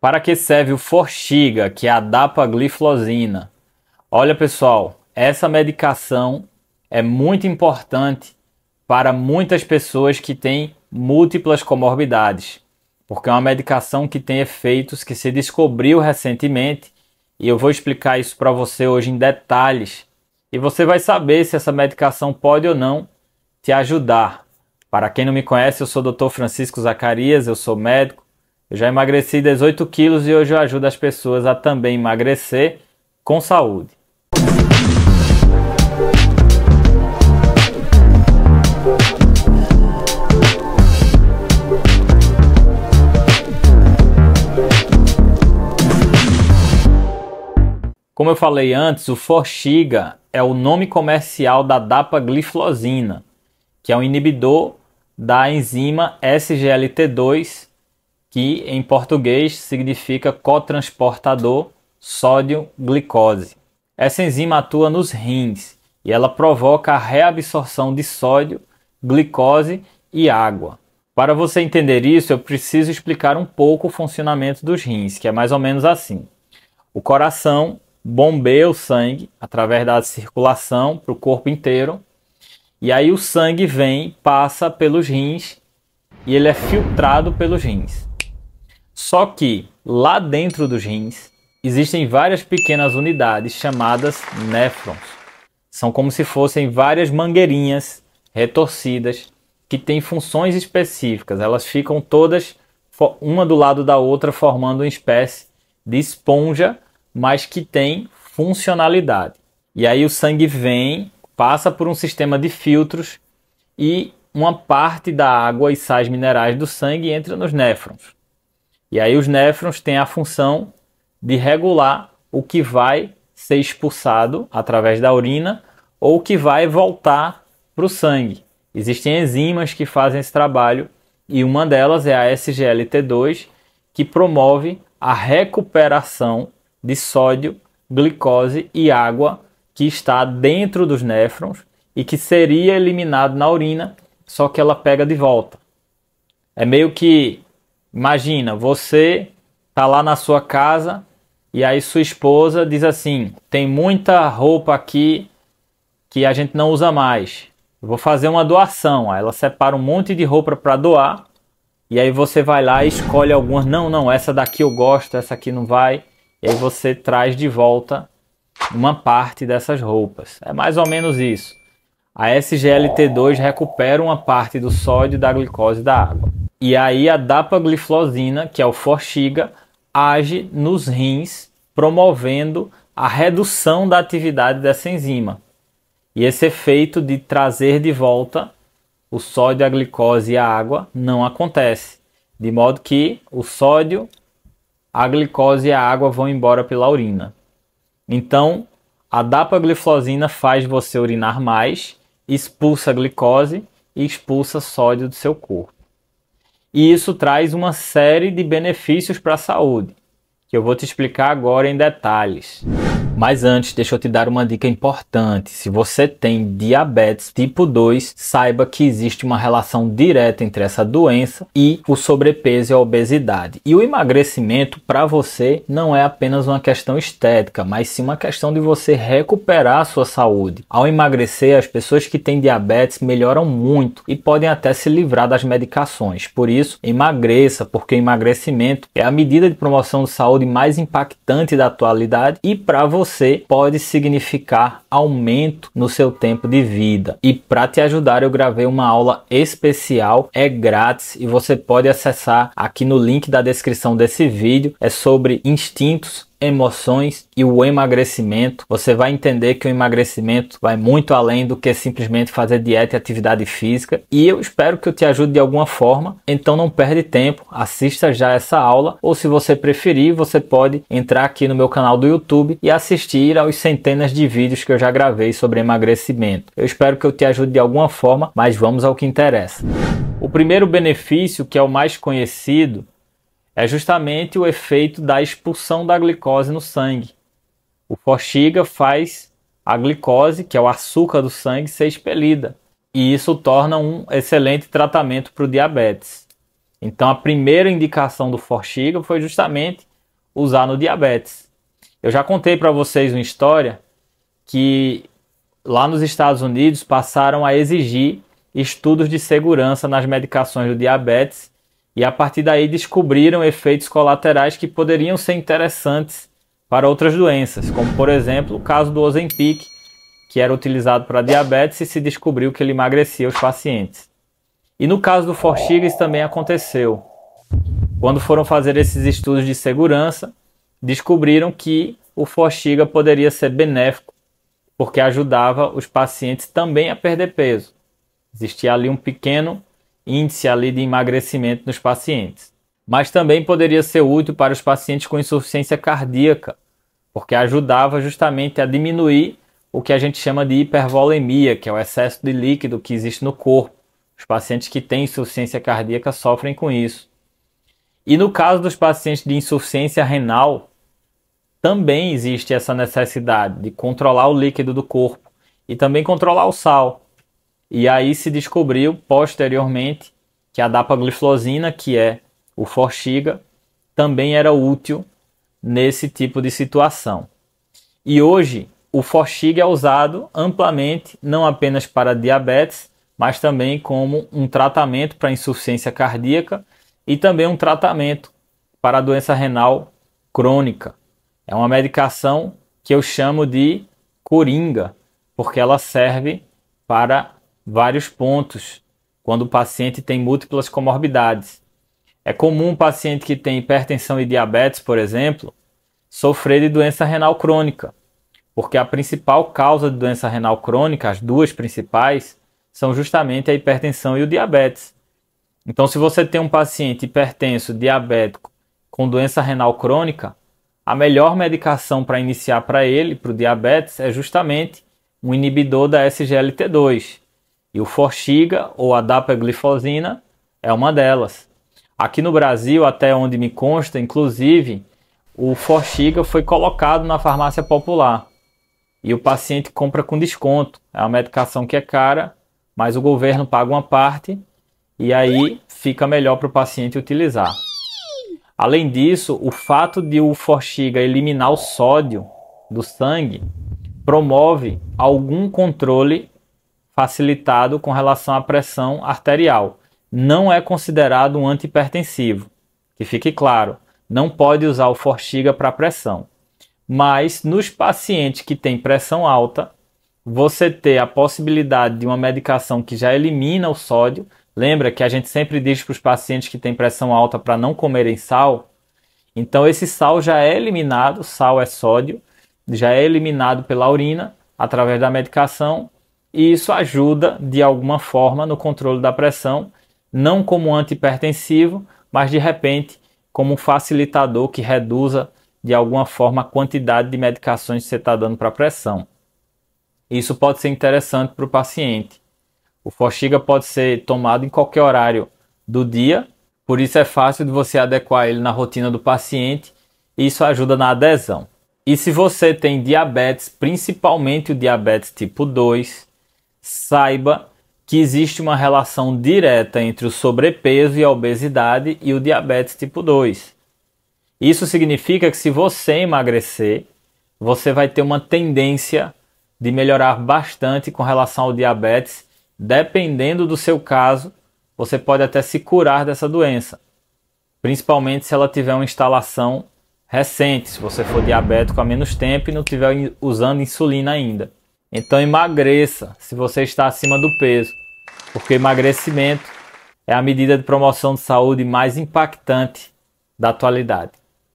Para que serve o Forxiga, que é a dapagliflozina? Olha, pessoal, essa medicação é muito importante para muitas pessoas que têm múltiplas comorbidades, porque é uma medicação que tem efeitos que se descobriu recentemente e eu vou explicar isso para você hoje em detalhes. E você vai saber se essa medicação pode ou não te ajudar. Para quem não me conhece, eu sou o Dr. Francisco Zacarias, eu sou médico, eu já emagreci 18 quilos e hoje eu ajudo as pessoas a também emagrecer com saúde. Como eu falei antes, o Forxiga é o nome comercial da dapagliflozina, que é um inibidor da enzima SGLT2 que em português significa cotransportador sódio-glicose. Essa enzima atua nos rins e ela provoca a reabsorção de sódio, glicose e água. Para você entender isso, eu preciso explicar um pouco o funcionamento dos rins, que é mais ou menos assim. O coração bombeia o sangue através da circulação para o corpo inteiro, e aí o sangue vem, passa pelos rins e ele é filtrado pelos rins. Só que lá dentro dos rins existem várias pequenas unidades chamadas néfrons. São como se fossem várias mangueirinhas retorcidas que têm funções específicas. Elas ficam todas uma do lado da outra formando uma espécie de esponja, mas que tem funcionalidade. E aí o sangue vem, passa por um sistema de filtros e uma parte da água e sais minerais do sangue entra nos néfrons. E aí os néfrons têm a função de regular o que vai ser expulsado através da urina ou o que vai voltar para o sangue. Existem enzimas que fazem esse trabalho e uma delas é a SGLT2, que promove a recuperação de sódio, glicose e água que está dentro dos néfrons e que seria eliminado na urina, só que ela pega de volta. É meio que Imagina, você tá lá na sua casa e aí sua esposa diz assim: tem muita roupa aqui que a gente não usa mais. Eu vou fazer uma doação. Aí ela separa um monte de roupa para doar. E aí você vai lá e escolhe algumas. Não, não, essa daqui eu gosto, essa aqui não vai. E aí você traz de volta uma parte dessas roupas. É mais ou menos isso. A SGLT2 recupera uma parte do sódio, da glicose e da água. E aí a dapagliflozina, que é o Forxiga, age nos rins, promovendo a redução da atividade dessa enzima. E esse efeito de trazer de volta o sódio, a glicose e a água não acontece. De modo que o sódio, a glicose e a água vão embora pela urina. Então, a dapagliflozina faz você urinar mais, expulsa a glicose e expulsa sódio do seu corpo. E isso traz uma série de benefícios para a saúde, que eu vou te explicar agora em detalhes. Mas antes, deixa eu te dar uma dica importante. Se você tem diabetes tipo 2, saiba que existe uma relação direta entre essa doença e o sobrepeso e a obesidade. E o emagrecimento para você não é apenas uma questão estética, mas sim uma questão de você recuperar a sua saúde. Ao emagrecer, as pessoas que têm diabetes melhoram muito e podem até se livrar das medicações. Por isso, emagreça, porque o emagrecimento é a medida de promoção de saúde mais impactante da atualidade e para você você pode significar aumento no seu tempo de vida. E para te ajudar, eu gravei uma aula especial, é grátis e você pode acessar aqui no link da descrição desse vídeo. É sobre instintos emoções e o emagrecimento, você vai entender que o emagrecimento vai muito além do que simplesmente fazer dieta e atividade física. E eu espero que eu te ajude de alguma forma. Então não perde tempo, assista já essa aula ou se você preferir, você pode entrar aqui no meu canal do YouTube e assistir aos centenas de vídeos que eu já gravei sobre emagrecimento. Eu espero que eu te ajude de alguma forma, mas vamos ao que interessa. O primeiro benefício, que é o mais conhecido, é justamente o efeito da expulsão da glicose no sangue. O Forxiga faz a glicose, que é o açúcar do sangue, ser expelida. E isso torna um excelente tratamento para o diabetes. Então a primeira indicação do Forxiga foi justamente usar no diabetes. Eu já contei para vocês uma história que lá nos Estados Unidos passaram a exigir estudos de segurança nas medicações do diabetes e a partir daí descobriram efeitos colaterais que poderiam ser interessantes para outras doenças, como por exemplo o caso do Ozempic, que era utilizado para diabetes e se descobriu que ele emagrecia os pacientes. E no caso do Forxiga isso também aconteceu. Quando foram fazer esses estudos de segurança, descobriram que o Fortiga poderia ser benéfico, porque ajudava os pacientes também a perder peso. Existia ali um pequeno índice ali de emagrecimento nos pacientes. Mas também poderia ser útil para os pacientes com insuficiência cardíaca, porque ajudava justamente a diminuir o que a gente chama de hipervolemia, que é o excesso de líquido que existe no corpo. Os pacientes que têm insuficiência cardíaca sofrem com isso. E no caso dos pacientes de insuficiência renal, também existe essa necessidade de controlar o líquido do corpo e também controlar o sal. E aí se descobriu posteriormente que a dapagliflozina, que é o Forxiga, também era útil nesse tipo de situação. E hoje o Forxiga é usado amplamente, não apenas para diabetes, mas também como um tratamento para insuficiência cardíaca e também um tratamento para doença renal crônica. É uma medicação que eu chamo de coringa, porque ela serve para vários pontos quando o paciente tem múltiplas comorbidades. É comum um paciente que tem hipertensão e diabetes, por exemplo, sofrer de doença renal crônica, porque a principal causa de doença renal crônica, as duas principais, são justamente a hipertensão e o diabetes. Então, se você tem um paciente hipertenso, diabético, com doença renal crônica, a melhor medicação para iniciar para ele, para o diabetes, é justamente um inibidor da SGLT2, e o Forxiga ou a dapaglifosina é uma delas. Aqui no Brasil, até onde me consta, inclusive, o Forxiga foi colocado na farmácia popular. E o paciente compra com desconto. É uma medicação que é cara, mas o governo paga uma parte e aí fica melhor para o paciente utilizar. Além disso, o fato de o Forxiga eliminar o sódio do sangue promove algum controle facilitado com relação à pressão arterial. Não é considerado um antipertensivo, que fique claro, não pode usar o Forxiga para pressão. Mas nos pacientes que têm pressão alta, você ter a possibilidade de uma medicação que já elimina o sódio, lembra que a gente sempre diz para os pacientes que têm pressão alta para não comerem sal? Então esse sal já é eliminado, sal é sódio, já é eliminado pela urina através da medicação e isso ajuda de alguma forma no controle da pressão, não como antipertensivo, mas de repente como um facilitador que reduza de alguma forma a quantidade de medicações que você está dando para a pressão. Isso pode ser interessante para o paciente. O Foxiga pode ser tomado em qualquer horário do dia, por isso é fácil de você adequar ele na rotina do paciente e isso ajuda na adesão. E se você tem diabetes, principalmente o diabetes tipo 2, saiba que existe uma relação direta entre o sobrepeso e a obesidade e o diabetes tipo 2. Isso significa que se você emagrecer, você vai ter uma tendência de melhorar bastante com relação ao diabetes. Dependendo do seu caso, você pode até se curar dessa doença, principalmente se ela tiver uma instalação recente, se você for diabético há menos tempo e não estiver usando insulina ainda. Então emagreça se você está acima do peso, porque emagrecimento é a medida de promoção de saúde mais impactante da atualidade.